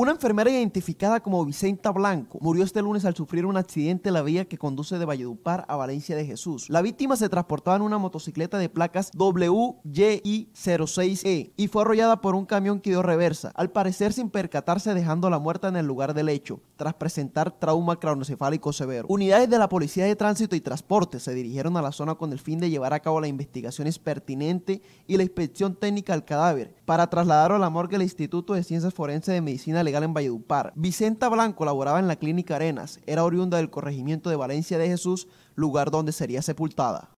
Una enfermera identificada como Vicenta Blanco murió este lunes al sufrir un accidente en la vía que conduce de Valledupar a Valencia de Jesús. La víctima se transportaba en una motocicleta de placas WYI06E y fue arrollada por un camión que dio reversa, al parecer sin percatarse dejando la muerta en el lugar del hecho, tras presentar trauma craneocefálico severo. Unidades de la Policía de Tránsito y Transporte se dirigieron a la zona con el fin de llevar a cabo las investigaciones pertinentes y la inspección técnica al cadáver para trasladarlo al la morgue del Instituto de Ciencias Forenses de Medicina legal en Valledupar. Vicenta Blanco laboraba en la clínica Arenas, era oriunda del corregimiento de Valencia de Jesús, lugar donde sería sepultada.